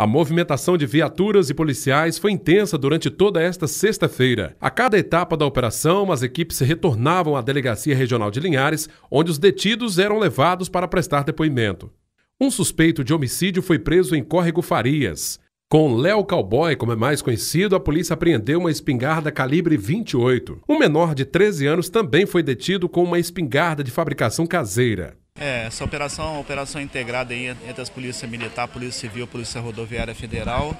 A movimentação de viaturas e policiais foi intensa durante toda esta sexta-feira. A cada etapa da operação, as equipes retornavam à Delegacia Regional de Linhares, onde os detidos eram levados para prestar depoimento. Um suspeito de homicídio foi preso em Córrego Farias. Com Léo Cowboy, como é mais conhecido, a polícia apreendeu uma espingarda calibre 28. Um menor de 13 anos também foi detido com uma espingarda de fabricação caseira. É, essa operação é operação integrada aí entre as polícias militar, polícia civil, polícia rodoviária federal,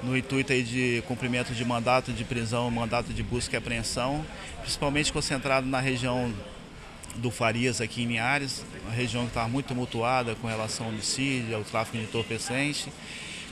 no intuito aí de cumprimento de mandato de prisão, mandato de busca e apreensão, principalmente concentrado na região do Farias aqui em Linhares, uma região que estava tá muito mutuada com relação ao homicídio, ao tráfico de entorpecente.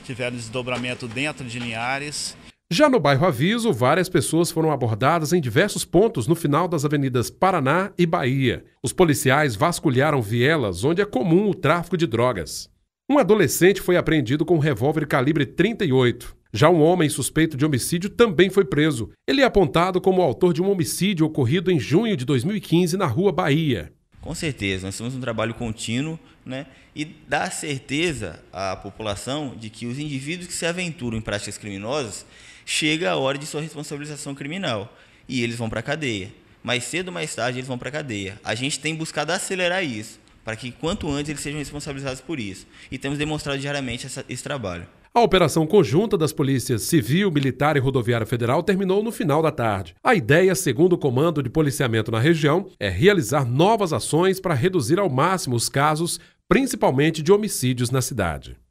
Tiveram desdobramento dentro de Linhares já no bairro Aviso, várias pessoas foram abordadas em diversos pontos no final das avenidas Paraná e Bahia. Os policiais vasculharam vielas onde é comum o tráfico de drogas. Um adolescente foi apreendido com um revólver calibre 38. Já um homem suspeito de homicídio também foi preso. Ele é apontado como autor de um homicídio ocorrido em junho de 2015 na Rua Bahia. Com certeza, nós temos um trabalho contínuo né, e dá certeza à população de que os indivíduos que se aventuram em práticas criminosas chega a hora de sua responsabilização criminal e eles vão para a cadeia. Mais cedo ou mais tarde eles vão para a cadeia. A gente tem buscado acelerar isso para que quanto antes eles sejam responsabilizados por isso. E temos demonstrado diariamente essa, esse trabalho. A operação conjunta das polícias civil, militar e rodoviária federal terminou no final da tarde. A ideia, segundo o Comando de Policiamento na região, é realizar novas ações para reduzir ao máximo os casos, principalmente de homicídios na cidade.